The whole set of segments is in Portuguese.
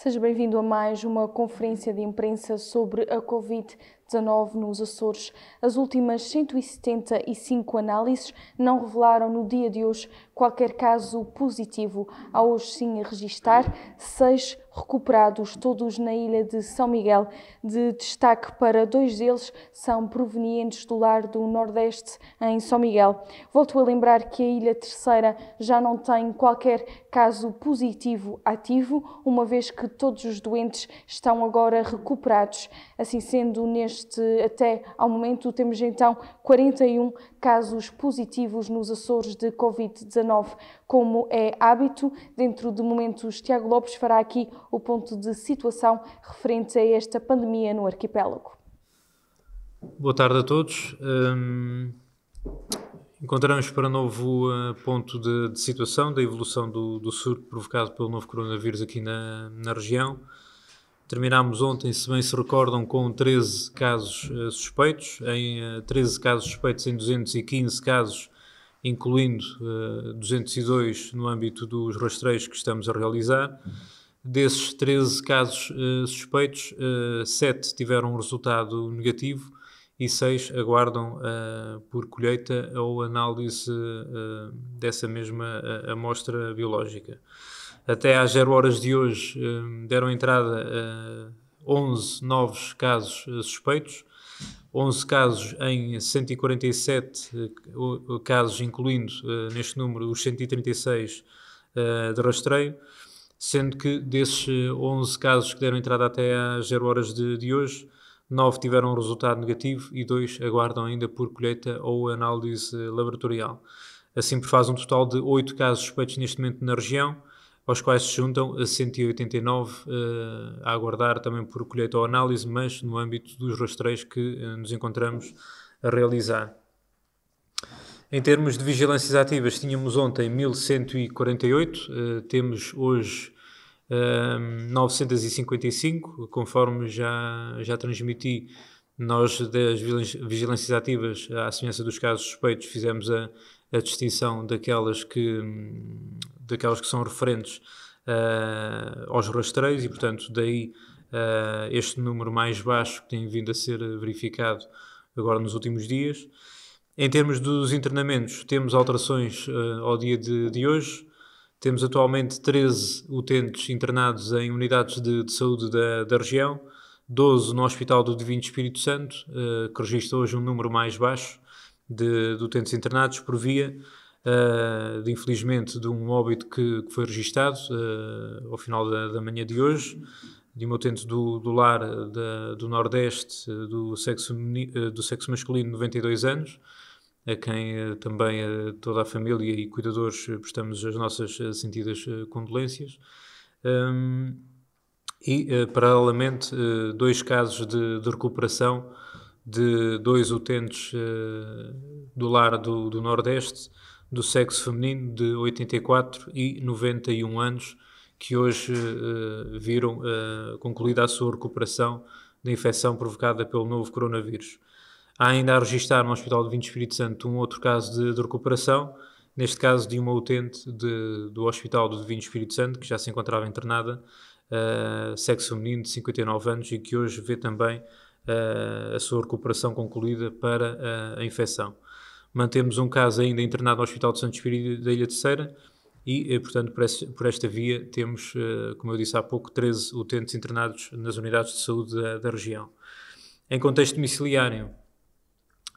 Seja bem-vindo a mais uma conferência de imprensa sobre a Covid nos Açores. As últimas 175 análises não revelaram no dia de hoje qualquer caso positivo. Há hoje sim a registrar seis recuperados, todos na ilha de São Miguel. De destaque para dois deles são provenientes do lar do Nordeste, em São Miguel. Volto a lembrar que a Ilha Terceira já não tem qualquer caso positivo ativo, uma vez que todos os doentes estão agora recuperados. Assim sendo, neste Neste, até ao momento, temos então 41 casos positivos nos Açores de Covid-19. Como é hábito, dentro de momentos, Tiago Lopes fará aqui o ponto de situação referente a esta pandemia no arquipélago. Boa tarde a todos. Um, encontramos para novo uh, ponto de, de, situação da evolução do, do surto provocado pelo novo coronavírus aqui na, na região. Terminámos ontem, se bem se recordam, com 13 casos uh, suspeitos, em uh, eh, 13 casos suspeitos em 215 casos, incluindo uh, eh, 202 no âmbito dos rastreios que estamos a realizar. Desses 13 casos suspeitos, uh, 7 tiveram um resultado negativo e 6 aguardam por colheita ou análise dessa mesma amostra biológica. Até às 0 horas de hoje hum, deram entrada a 11 novos casos eh, suspeitos, 11 casos em 147 eh, casos, incluindo eh, neste número os 136 de rastreio, sendo que desses 11 casos que deram entrada até às 0 horas de, de hoje, 9 tiveram um resultado negativo e 2 aguardam ainda por colheita ou análise laboratorial. Assim, faz um total de 8 casos suspeitos neste momento na região, aos quais se juntam a 189 eh, a aguardar também por colheita ou análise, mas no âmbito dos rastreios que eh, nos encontramos a realizar. Em termos de vigilâncias ativas, tínhamos ontem 1148, eh, temos hoje 955, ehm, conforme já, já transmiti, nós das vigilâncias ativas, à semelhança dos casos suspeitos, fizemos a a distinção daquelas que, daquelas que são referentes uh, aos rastreios e, portanto, daí uh, este número mais baixo que tem vindo a ser verificado agora nos últimos dias. Em termos dos internamentos, temos alterações uh, ao dia de, de, hoje. Temos atualmente 13 utentes internados em unidades de, de saúde da, da, região, 12 no Hospital do Divino Espírito Santo, que registra hoje um número mais baixo, de, de utentes internados por via, uh, de, infelizmente, de um óbito que, que foi registado uh, ao final da, da, manhã de hoje, de um utente do, do lar da, do Nordeste, do sexo, ah, do sexo masculino, 92 anos, a quem também a toda a família e cuidadores prestamos as nossas sentidas condolências. e, paralelamente, dois casos de, de recuperação de dois utentes uh, do lar do, do, Nordeste, do sexo feminino, de 84 e 91 anos, que hoje uh, viram uh, concluída a sua recuperação da infecção provocada pelo novo coronavírus. Há ainda a registrar no Hospital do Vinho Espírito Santo um outro caso de, de recuperação, neste caso de uma utente de, do Hospital do Vinho Espírito Santo, que já se encontrava internada, uh, sexo feminino de 59 anos e que hoje vê também uh, a sua recuperação concluída para a, a infecção. Mantemos um caso ainda internado no Hospital de Santo Espírito da Ilha Terceira e, eh, portanto, por, esse, por esta via temos, uh, como eu disse há pouco, 13 utentes internados nas unidades de saúde da, da região. Em contexto domiciliário,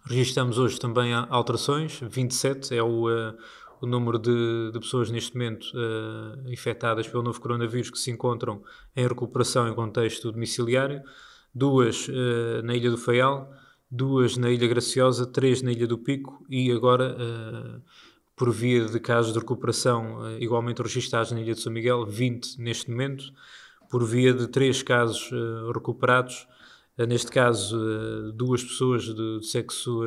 registramos hoje também alterações, 27 é o, uh, o número de, de, pessoas neste momento uh, infectadas pelo novo coronavírus que se encontram em recuperação em contexto domiciliário duas uh, na Ilha do Faial, duas na Ilha Graciosa, três na Ilha do Pico e agora, uh, por via de casos de recuperação uh, igualmente registados na Ilha de São Miguel, 20 neste momento, por via de três casos recuperados, neste caso duas pessoas de, de sexo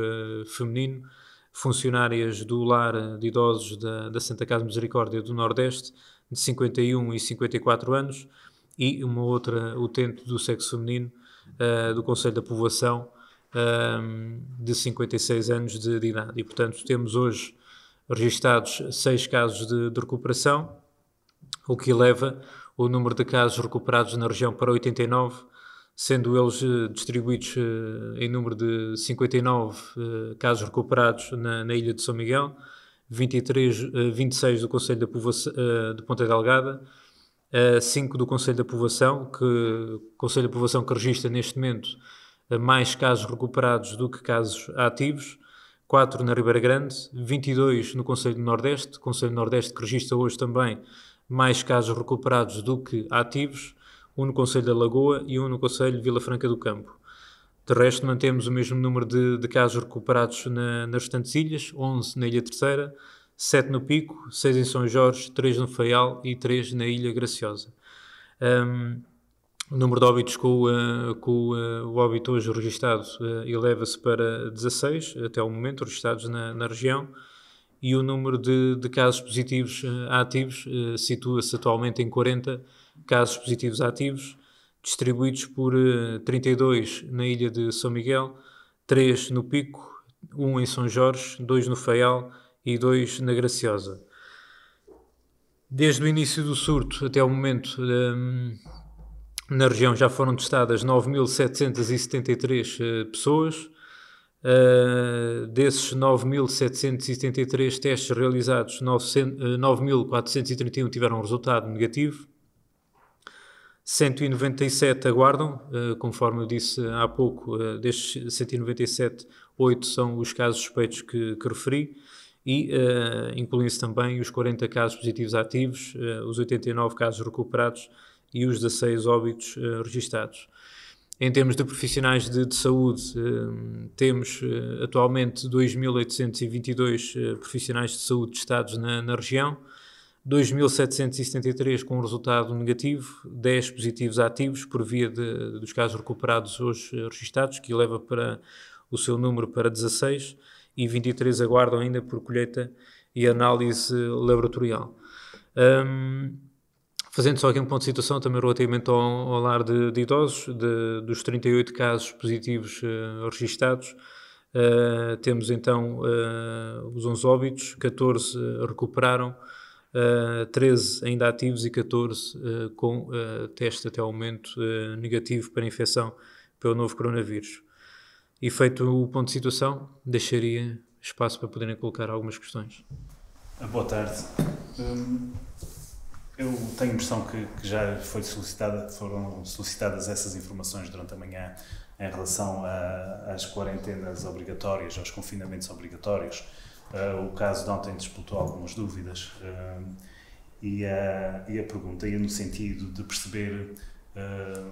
feminino, funcionárias do lar de idosos da, da Santa Casa Misericórdia do Nordeste, de 51 e 54 anos, e uma outra utente do sexo feminino uh, do Conselho da Povoação ehm, de 56 anos de, de, idade. E, portanto, temos hoje registados seis casos de, de recuperação, o que eleva o número de casos recuperados na região para 89, sendo eles eh, distribuídos eh, em número de 59 casos recuperados na, na ilha de São Miguel, 23, 26 do Conselho da Povoação, de Ponta Delgada, 5 do Conselho da Povoação, que Conselho da Povoação que registra neste momento eh, mais casos recuperados do que casos ativos, 4 na Ribeira Grande, 22 no Conselho do Nordeste, Conselho do Nordeste que registra hoje também mais casos recuperados do que ativos, um no Conselho da Lagoa e um no Conselho de Vila Franca do Campo. De resto, mantemos o mesmo número de, de casos recuperados na, nas restantes ilhas, 11 na Ilha Terceira, 7 no Pico, 6 em São Jorge, 3 no Faial e 3 na Ilha Graciosa. Um, o número de óbitos com, uh, uh, o, óbito hoje registado uh, eleva-se para 16, até o momento, registados na, na região, e o número de, de casos positivos ah, ativos ah, situa-se atualmente em 40 casos positivos ativos, distribuídos por 32 na ilha de São Miguel, 3 no Pico, 1 em São Jorge, 2 no Faial e dois na Graciosa. Desde o início do surto até o momento, um, na região já foram testadas 9.773 eh, pessoas. Uh, desses 9.773 testes realizados, 9.431 eh, tiveram resultado negativo, 197 aguardam, uh, conforme eu disse há pouco, uh, destes 197, 8 são os casos suspeitos que, que referi e uh, eh, se também os 40 casos positivos ativos, uh, os 89 casos recuperados e os 16 óbitos uh, registados. Em termos de profissionais de, de saúde, temos atualmente 2.822 profissionais de saúde testados na, na região, 2.773 com resultado negativo, 10 positivos ativos por via de, dos casos recuperados hoje registados, que leva para o seu número para 16 e 23 aguardam ainda por colheita e análise laboratorial. Um, fazendo só aqui um ponto de situação também relativamente ao, ao lar de, de idosos, de, dos 38 casos positivos uh, registados, uh, temos então uh, os 11 óbitos, 14 recuperaram, uh, 13 ainda ativos e 14 com teste até ao momento negativo para infecção pelo novo coronavírus. E feito o ponto de situação, deixaria espaço para poderem colocar algumas questões. Ah, boa tarde. Hum, eu tenho a impressão que, que já foi solicitada, foram solicitadas essas informações durante a manhã em relação a, às quarentenas obrigatórias, aos confinamentos obrigatórios. Uh, o caso de ontem disputou algumas dúvidas uh, e, a, e a pergunta ia no sentido de perceber uh,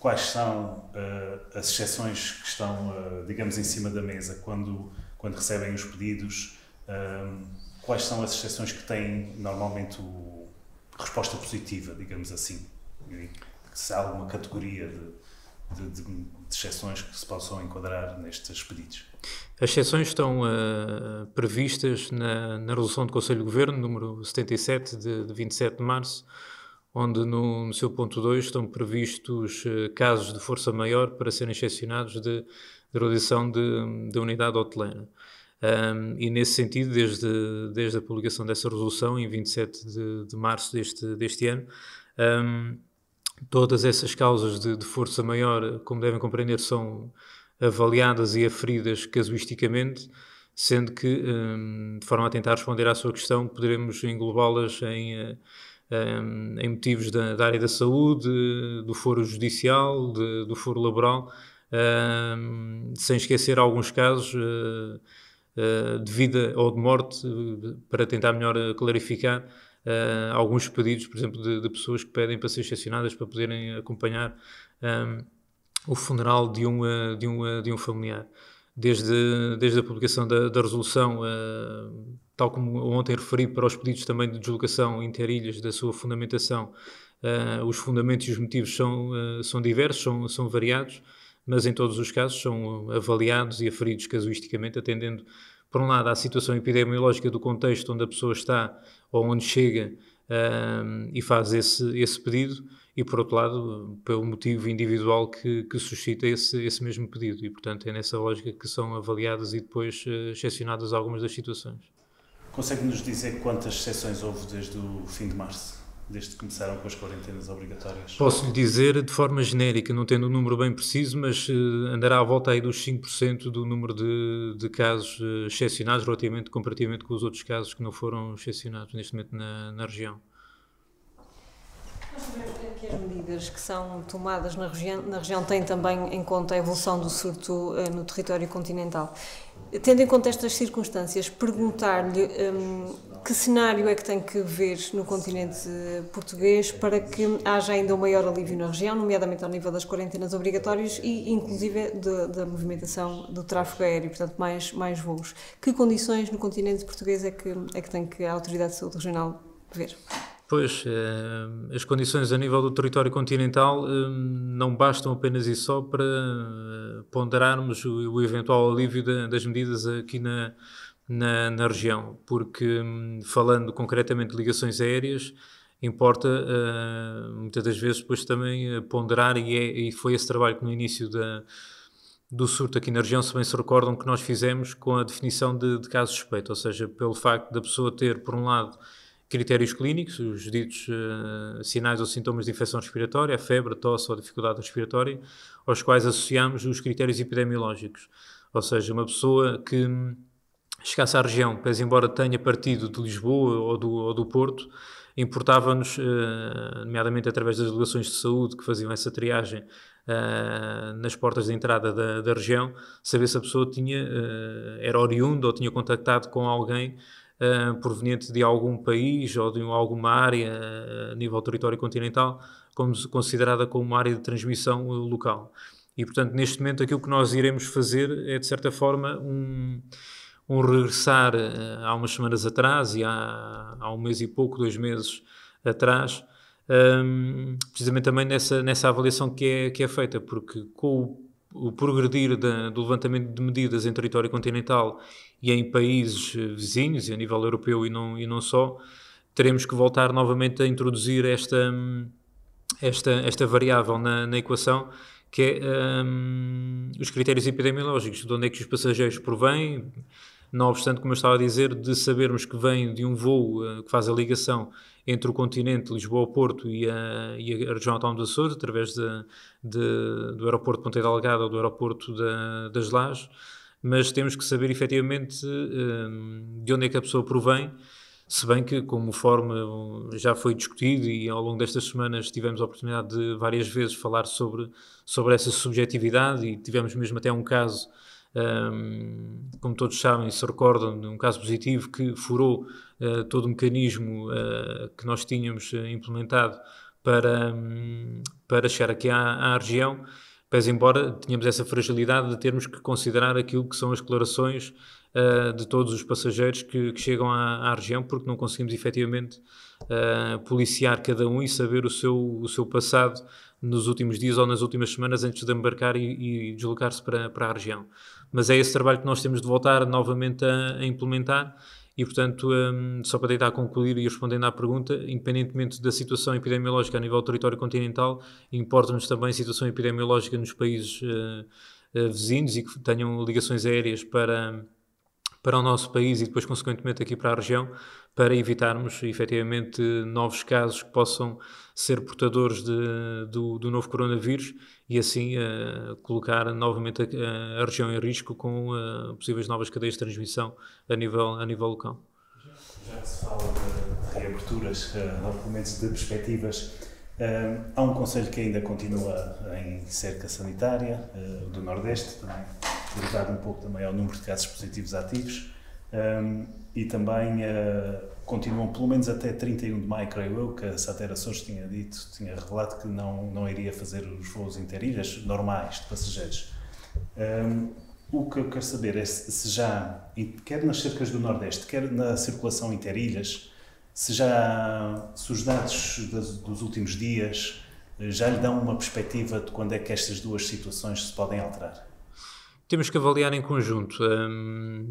quais são uh, as exceções que estão, uh, digamos, em cima da mesa quando, quando recebem os pedidos? Uh, quais são as exceções que têm normalmente o, resposta positiva, digamos assim? Se há alguma categoria de, de, de, de exceções que se possam enquadrar nestes pedidos? As exceções estão eh, previstas na, na resolução do Conselho de Governo número 77 de, de 27 de março onde no, no seu ponto 2 estão previstos eh, casos de força maior para serem excepcionados de, de realização de, de unidade hotelana. Um, e nesse sentido, desde, desde a publicação dessa resolução, em 27 de, de março deste, deste ano, um, todas essas causas de, de, força maior, como devem compreender, são avaliadas e aferidas casuisticamente, sendo que, um, de forma a tentar responder à sua questão, poderemos englobá-las em. Uh, em motivos da, da, área da saúde, do foro judicial, de, do foro laboral, ehm, sem esquecer alguns casos eh, eh, de vida ou de morte, para tentar melhor eh, clarificar. alguns pedidos, por exemplo, de, de, pessoas que pedem para ser excepcionadas para poderem acompanhar ehm, o funeral de um, de um, de um familiar. Desde, desde a publicação da, da resolução uh, tal como ontem referi para os pedidos também de deslocação interilhas da sua fundamentação, uh, os fundamentos e os motivos são, uh, são diversos, são, são variados, mas em todos os casos são eh, avaliados e aferidos casuisticamente, atendendo, por um lado, à situação epidemiológica do contexto onde a pessoa está ou onde chega uh, e faz esse, esse pedido, e por outro lado, pelo motivo individual que, que suscita esse, esse mesmo pedido. E, portanto, é nessa lógica que são avaliadas e depois excepcionadas algumas das situações. Consegue-nos dizer quantas sessões houve desde o fim de março? desde que começaram com as quarentenas obrigatórias? Posso lhe dizer de forma genérica, não tendo um número bem preciso, mas uh, andará à volta aí dos 5% do número de, de casos uh, eh, excepcionados relativamente, comparativamente com os outros casos que não foram excepcionados neste momento na, na região. É que as medidas que são tomadas na região, na região têm também em conta a evolução do surto uh, no território continental tendo em conta estas circunstâncias, perguntar-lhe um, que cenário é que tem que ver no continente eh, português para que haja ainda um maior alívio na região, nomeadamente ao nível das quarentenas obrigatórias e, inclusive, de, da movimentação do tráfego aéreo, portanto, mais, mais voos. Que condições no continente português é que, é que tem que a Autoridade de Saúde Regional ver? Pois, eh, as condições a nível do território continental eh, não bastam apenas e só para eh, ponderarmos o eventual alívio das medidas aqui na, na, na região, porque hum, falando concretamente de ligações aéreas, importa muitas das vezes depois também ponderar, e, é, e foi esse trabalho que no início da, do surto aqui na região, se bem se recordam, que nós fizemos com a definição de, de caso suspeito, ou seja, pelo facto da pessoa ter, por um lado, critérios clínicos, os ditos uh, sinais ou sintomas de infecção respiratória, febre, tosse ou dificuldade respiratória, aos quais associamos os critérios epidemiológicos. Ou seja, uma pessoa que hum, chegasse à região, pese embora tenha partido de Lisboa ou do, ou do Porto, importava-nos, eh, nomeadamente através das delegações de saúde que faziam essa triagem eh, nas portas de entrada da, da, região, saber se a pessoa tinha, era oriunda ou tinha contactado com alguém eh, proveniente de algum país ou de alguma área eh, a nível território continental, como, considerada como uma área de transmissão eh, local. E, portanto, neste momento aquilo que nós iremos fazer é, de certa forma, um, um regressar uh, há umas semanas atrás e há, há um mês e pouco, dois meses atrás, um, ehm, precisamente também nessa, nessa avaliação que é, que é feita, porque com o, o progredir da, do levantamento de medidas em território continental e em países eh, vizinhos e a nível europeu e não, e não só, teremos que voltar novamente a introduzir esta, hum, esta, esta variável na, na equação que é um, os critérios epidemiológicos, de onde é que os passageiros provêm, não obstante, como eu estava a dizer, de sabermos que vem de um voo uh, que faz a ligação entre o continente, Lisboa-Porto e a, e a região autónoma do Açores, através de, de, do aeroporto Ponte Ponteira Delgada ou do aeroporto da, das Lajes, mas temos que saber efetivamente hum, de onde é que a pessoa provém. Se bem que, conforme já foi discutido e ao longo destas semanas tivemos a oportunidade de várias vezes falar sobre, sobre essa subjetividade e tivemos mesmo até um caso, um, como todos sabem e se recordam, de um caso positivo que furou uh, todo o mecanismo uh, que nós tínhamos eh, implementado para, um, para chegar aqui à, à região Pese embora tínhamos essa fragilidade de termos que considerar aquilo que são as declarações uh, de todos os passageiros que, que chegam à, à, região, porque não conseguimos efetivamente uh, policiar cada um e saber o seu, o seu passado nos últimos dias ou nas últimas semanas antes de embarcar e, e deslocar-se para, para a região. Mas é esse trabalho que nós temos de voltar novamente a, a implementar e, portanto, um, só para tentar concluir e respondendo à pergunta, independentemente da situação epidemiológica a nível do território continental, importa-nos também a situação epidemiológica nos países uh, uh, vizinhos e que tenham ligações aéreas para, para o nosso país e depois, consequentemente, aqui para a região, para evitarmos efetivamente novos casos que possam ser portadores de, do, do, novo coronavírus e assim uh, colocar novamente a, a, região em risco com uh, possíveis novas cadeias de transmissão a nível, a nível local. Já que se fala de reaberturas, eh, ou pelo menos de perspectivas, há um conselho que ainda continua em cerca sanitária, uh, do Nordeste também, derivado um pouco também ao número de casos positivos ativos. Um, e também uh, continuam, pelo menos até 31 de maio, creio eu, que a Satera Sousa tinha dito, tinha revelado que não, não iria fazer os voos interilhas normais de passageiros. Um, o que eu quero saber é se já, quer nas cercas do Nordeste, quer na circulação interilhas, se já, se os dados dos últimos dias eh, já lhe dão uma perspectiva de quando é que estas duas situações se podem alterar. Temos que avaliar em conjunto.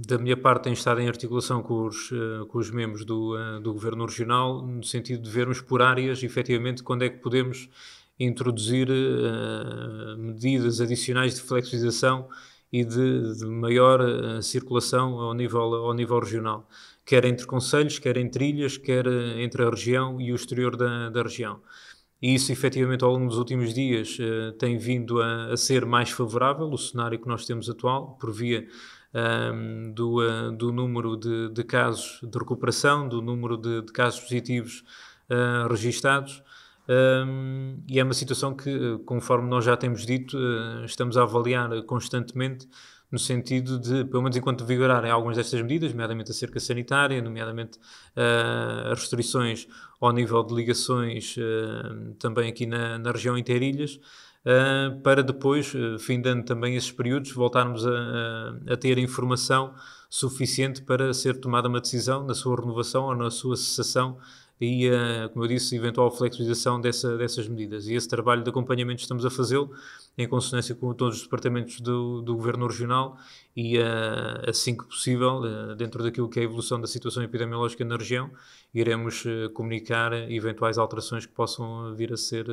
da minha parte, tem estado em articulação com os, eh, com os membros do, eh, do Governo Regional, no sentido de vermos por áreas, efetivamente, quando é que podemos introduzir eh, medidas adicionais de flexibilização e de, de maior circulação ao nível, ao nível regional, quer entre conselhos, quer entre ilhas, quer entre a região e o exterior da, da região. E isso, efetivamente, ao longo dos últimos dias uh, tem vindo a, a, ser mais favorável, o cenário que nós temos atual, por via um, ehm, do, uh, do, número de, de, casos de recuperação, do número de, de casos positivos uh, registados. Um, ehm, e é uma situação que, conforme nós já temos dito, estamos a avaliar constantemente no sentido de, pelo menos enquanto vigorarem algumas destas medidas, nomeadamente a cerca sanitária, nomeadamente uh, ah, as restrições ao nível de ligações uh, também aqui na, na região interilhas, uh, para depois, uh, findando também esses períodos, voltarmos a, a, a ter informação suficiente para ser tomada uma decisão na sua renovação ou na sua cessação e, eh, como eu disse, eventual flexibilização dessa, dessas medidas. E esse trabalho de acompanhamento estamos a fazê-lo em consonância com todos os departamentos do, do Governo Regional e, eh, assim que possível, eh, dentro daquilo que é a evolução da situação epidemiológica na região, iremos comunicar eventuais alterações que possam vir a ser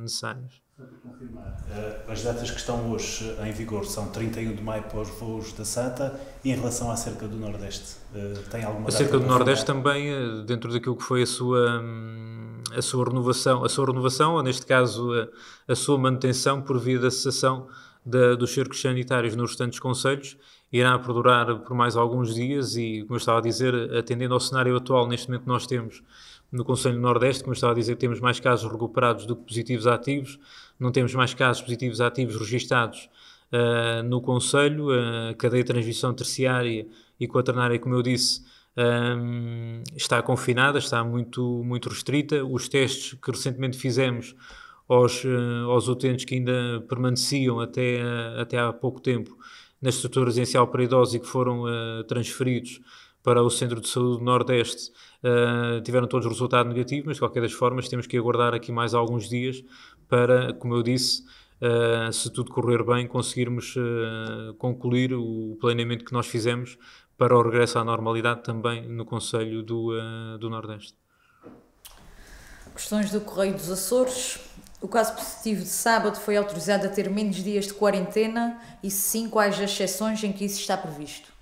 necessárias. Eh, as datas que estão hoje em vigor são 31 de maio para os voos da Santa e em relação à cerca do Nordeste, eh, tem alguma cerca do Nordeste também, eh, dentro daquilo que foi a sua, hum, a sua renovação, a sua renovação, ou neste caso a, a sua manutenção por via da cessação da, dos cercos sanitários nos restantes conselhos irá perdurar por mais alguns dias e, como eu estava a dizer, atendendo ao cenário atual, neste momento nós temos no Conselho Nordeste, como eu estava a dizer, temos mais casos recuperados do que positivos ativos, não temos mais casos positivos ativos registados uh, no Conselho, a uh, cadeia de transmissão terciária e quaternária, como eu disse, um, eh, está confinada, está muito, muito restrita. Os testes que recentemente fizemos aos, uh, aos utentes que ainda permaneciam até, até há pouco tempo na estrutura residencial para idosos e que foram uh, transferidos para o Centro de Saúde do Nordeste uh, tiveram todos resultado negativo, mas de qualquer das formas temos que aguardar aqui mais alguns dias para, como eu disse, uh, se tudo correr bem, conseguirmos concluir o planeamento que nós fizemos para o regresso à normalidade também no Conselho do, do Nordeste. Questões do Correio dos Açores. O caso positivo de sábado foi autorizado a ter menos dias de quarentena e sim quais as exceções em que isso está previsto?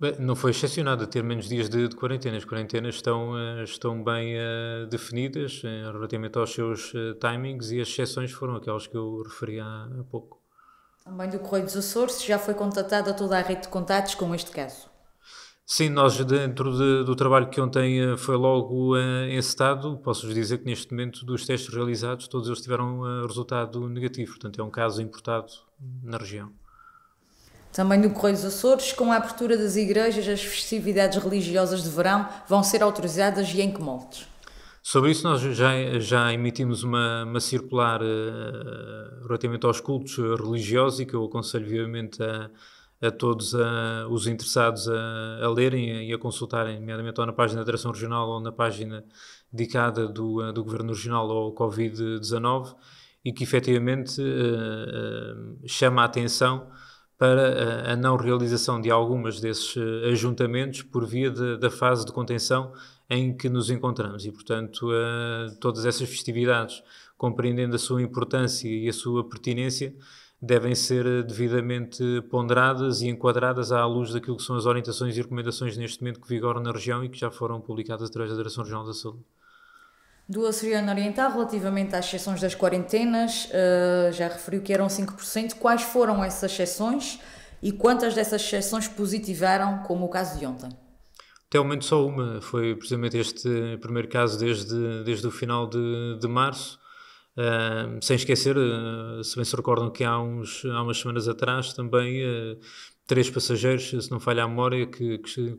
Bem, não foi excepcionado a ter menos dias de, de quarentena. As quarentenas estão, eh, estão bem eh, definidas eh, relativamente aos seus timings e as exceções foram aquelas que eu referi há, há pouco. Também do Correio dos Açores já foi contatada toda a rede de contatos com este caso. Sim, nós dentro de, do trabalho que ontem eh, foi logo uh, encetado, posso-vos dizer que neste momento dos testes realizados, todos eles tiveram uh, resultado negativo, portanto é um caso importado na região. Também no Correio dos Açores, com a abertura das igrejas, as festividades religiosas de verão vão ser autorizadas e em que moldes? Sobre isso, nós já, já emitimos uma, uma circular uh, relativamente aos cultos religiosos e que eu aconselho vivamente a a todos a, os interessados a, a lerem e a consultarem, nomeadamente ou na página da Direção Regional ou na página dedicada do, do Governo Regional ao Covid-19 e que efetivamente eh, eh, chama a atenção para a, a não realização de algumas desses eh, ajuntamentos por via de, da fase de contenção em que nos encontramos e, portanto, todas essas festividades, compreendendo a sua importância e a sua pertinência, devem ser devidamente ponderadas e enquadradas à luz daquilo que são as orientações e recomendações neste momento que vigoram na região e que já foram publicadas através da Direção Regional da Saúde. Do Açoriano Oriental, relativamente às exceções das quarentenas, eh, já referiu que eram 5%. Quais foram essas exceções e quantas dessas exceções positivaram, como o caso de ontem? Até o momento só uma, foi precisamente este primeiro caso desde, desde o final de, de março, sem esquecer, uh, se bem se recordam que há, uns, há umas semanas atrás também uh, três passageiros, se não falha a memória, que, que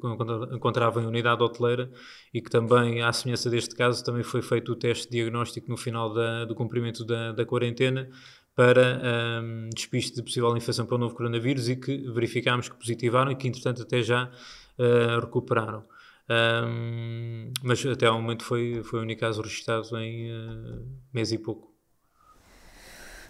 encontravam em unidade hoteleira e que também, à semelhança deste caso, também foi feito o teste diagnóstico no final da, do cumprimento da, da quarentena para um, despiste de possível infecção pelo novo coronavírus e que verificámos que positivaram e que, entretanto, até já eh, recuperaram. Um, mas até ao momento foi, foi o único caso registrado em uh, mês e pouco.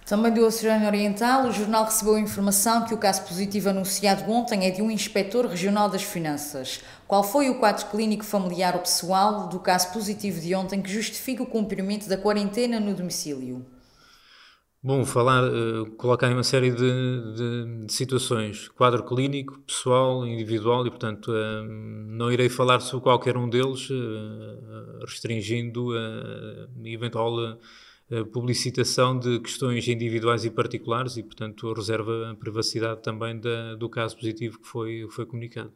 Também do Oceano Oriental, o jornal recebeu informação que o caso positivo anunciado ontem é de um inspetor regional das finanças. Qual foi o quadro clínico familiar ou pessoal do caso positivo de ontem que justifica o cumprimento da quarentena no domicílio? Bom, falar uh, coloca aí uma série de, de, de, situações, quadro clínico, pessoal, individual, e portanto uh, não irei falar sobre qualquer um deles, uh, restringindo a eventual publicitação de questões individuais e particulares e, portanto, reserva a privacidade também da, do caso positivo que foi, foi comunicado.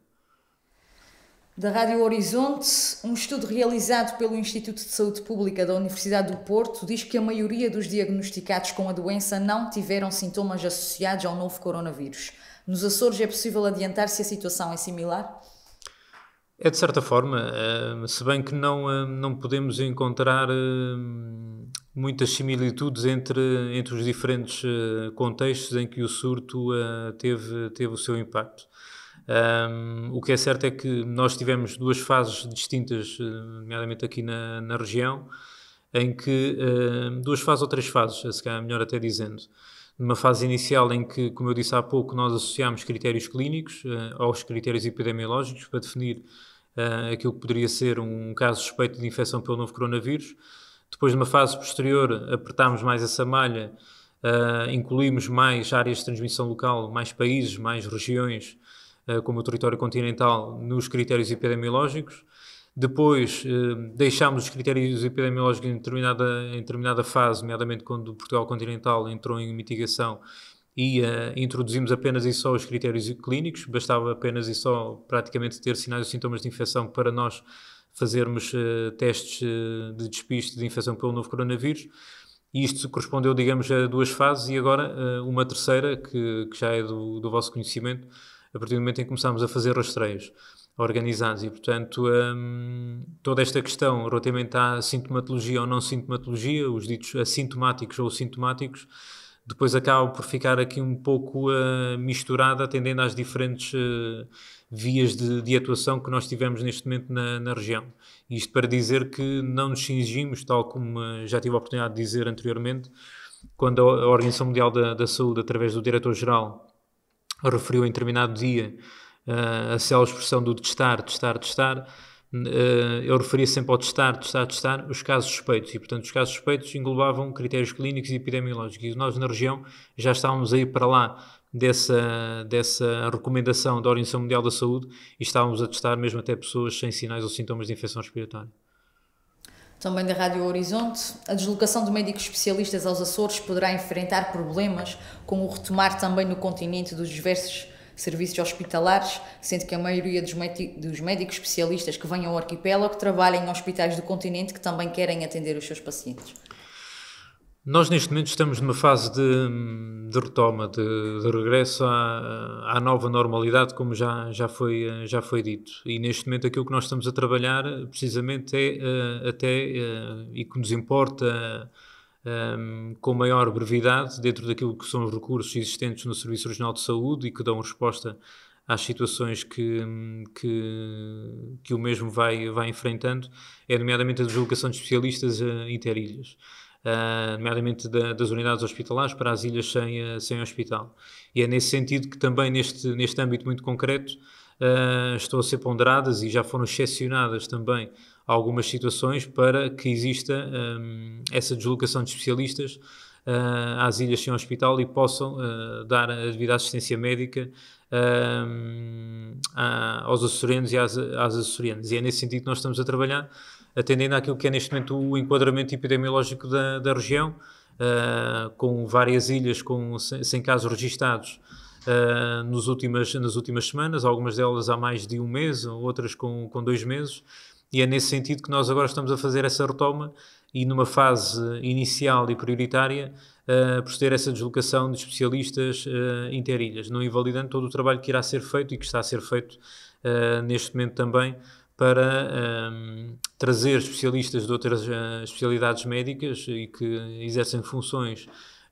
Da Rádio Horizonte, um estudo realizado pelo Instituto de Saúde Pública da Universidade do Porto diz que a maioria dos diagnosticados com a doença não tiveram sintomas associados ao novo coronavírus. Nos Açores é possível adiantar se a situação é similar? É de certa forma, eh, se bem que não, eh, não podemos encontrar eh, muitas similitudes entre, entre os diferentes eh, contextos em que o surto uh, teve, teve o seu impacto. Um, o que é certo é que nós tivemos duas fases distintas, eh, nomeadamente aqui na, na região, em que uh, duas fases ou três fases, se calhar melhor até dizendo. Numa fase inicial em que, como eu disse há pouco, nós associámos critérios clínicos uh, aos critérios epidemiológicos para definir aquilo que poderia ser um caso suspeito de infecção pelo novo coronavírus depois, numa fase posterior, apertámos mais essa malha, uh, incluímos mais áreas de transmissão local, mais países, mais regiões, uh, como o território continental, nos critérios epidemiológicos. Depois ah, deixámos os critérios epidemiológicos em determinada, em determinada fase, nomeadamente quando o Portugal continental entrou em mitigação e introduzimos apenas e só os critérios clínicos, bastava apenas e só praticamente ter sinais ou sintomas de infecção para nós fazermos uh, testes eh, de despiste de infecção pelo novo coronavírus. E isto correspondeu, digamos, a duas fases e agora uh, uma terceira, que, que já é do, do, vosso conhecimento, a partir do momento em que começámos a fazer rastreios organizados. E, portanto, um, toda esta questão relativamente à sintomatologia ou não sintomatologia, os ditos assintomáticos ou sintomáticos, depois acaba por ficar aqui um pouco uh, eh, misturada, atendendo às diferentes uh, vias de, de, atuação que nós tivemos neste momento na, na, região. Isto para dizer que não nos cingimos, tal como eh, já tive a oportunidade de dizer anteriormente, quando a Organização Mundial da, da Saúde, através do Diretor-Geral, referiu em determinado dia uh, a célula expressão do testar, testar, testar, eh, eu referia sempre ao testar, testar, testar os casos suspeitos e, portanto, os casos suspeitos englobavam critérios clínicos e epidemiológicos. E nós, na região, já estávamos aí para lá dessa, dessa recomendação da Organização Mundial da Saúde e estávamos a testar mesmo até pessoas sem sinais ou sintomas de infecção respiratória. Também da Rádio Horizonte, a deslocação de médicos especialistas aos Açores poderá enfrentar problemas, com o retomar também no continente dos diversos serviços hospitalares, sendo que a maioria dos, dos médicos especialistas que vêm ao arquipélago trabalham em hospitais do continente que também querem atender os seus pacientes. Nós, neste momento, estamos numa fase de, de retoma, de, de regresso à, à, nova normalidade, como já, já, foi, já foi dito. E, neste momento, aquilo que nós estamos a trabalhar, precisamente, é eh, até, eh, e que nos importa um, com maior brevidade dentro daquilo que são os recursos existentes no Serviço Regional de Saúde e que dão resposta às situações que, que, que o mesmo vai, vai enfrentando, é nomeadamente a deslocação de especialistas uh, interilhas. Uh, nomeadamente da, das unidades hospitalares para as ilhas sem, uh, sem hospital. E é nesse sentido que também neste, neste âmbito muito concreto uh, estão a ser ponderadas e já foram excepcionadas também algumas situações para que exista um, essa deslocação de especialistas uh, às ilhas sem hospital e possam uh, dar a devida assistência médica uh, aos assessorianos e às, às assessorenas. E é nesse sentido que nós estamos a trabalhar, atendendo àquilo que é neste momento o enquadramento epidemiológico da, da região, ah, com várias ilhas com, sem casos registados. Uh, nos últimas, nas últimas semanas, algumas delas há mais de um mês, outras com, com dois meses, e é nesse sentido que nós agora estamos a fazer essa retoma e numa fase inicial e prioritária uh, eh, proceder a essa deslocação de especialistas uh, eh, interilhas, não invalidando todo o trabalho que irá ser feito e que está a ser feito uh, neste momento também para um, trazer especialistas de outras uh, especialidades médicas e que exercem funções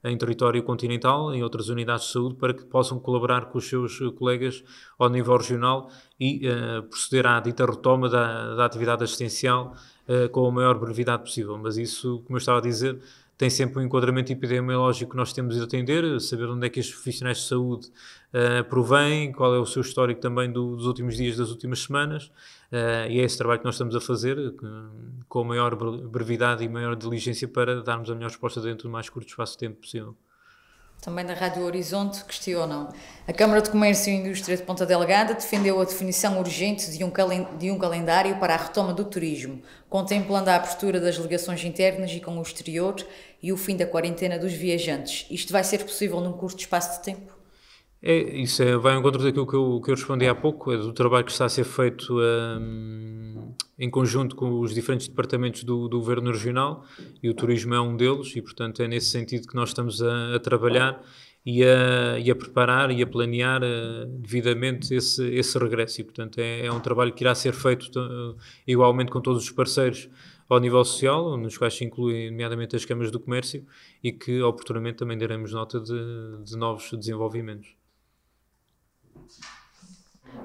em território continental, em outras unidades de saúde, para que possam colaborar com os seus eh, colegas ao nível regional e uh, proceder à dita retoma da, da atividade assistencial uh, com a maior brevidade possível. Mas isso, como eu estava a dizer, tem sempre um enquadramento epidemiológico que nós temos de atender, saber onde é que os profissionais de saúde uh, provêm, qual é o seu histórico também do, dos últimos dias, das últimas semanas, uh, e é esse trabalho que nós estamos a fazer com a maior brevidade e maior diligência para darmos a melhor resposta dentro do mais curto espaço de tempo possível também da Rádio Horizonte, questionam. A Câmara de Comércio e Indústria de Ponta Delgada defendeu a definição urgente de um, de um calendário para a retoma do turismo, contemplando a abertura das ligações internas e com o exterior e o fim da quarentena dos viajantes. Isto vai ser possível num curto espaço de tempo? É, isso é, vai ao encontro daquilo que eu, que eu respondi há pouco, é do trabalho que está a ser feito um, em conjunto com os diferentes departamentos do, do, Governo Regional e o turismo é um deles e, portanto, é nesse sentido que nós estamos a, a trabalhar e a, e a, preparar e a planear uh, devidamente esse, esse, regresso e, portanto, é, é, um trabalho que irá ser feito uh, igualmente com todos os parceiros ao nível social, nos quais se incluem nomeadamente as câmaras do comércio e que oportunamente também daremos nota de, de novos desenvolvimentos.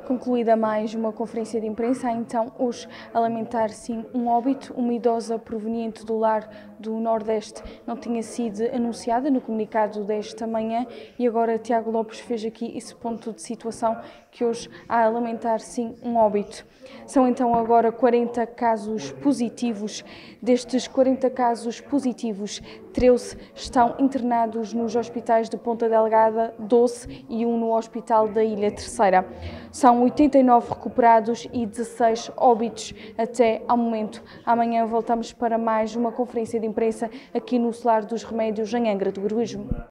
Concluída mais uma conferência de imprensa, há então hoje a lamentar sim um óbito. Uma idosa proveniente do lar do Nordeste não tinha sido anunciada no comunicado desta manhã e agora Tiago Lopes fez aqui esse ponto de situação que hoje há a lamentar sim um óbito. São então agora 40 casos positivos. Destes 40 casos positivos, 13 estão internados nos hospitais de Ponta Delgada, 12 e um no Hospital da Ilha Terceira. São 89 recuperados e 16 óbitos até ao momento. Amanhã voltamos para mais uma conferência de imprensa aqui no Solar dos Remédios, em Angra do Heroísmo.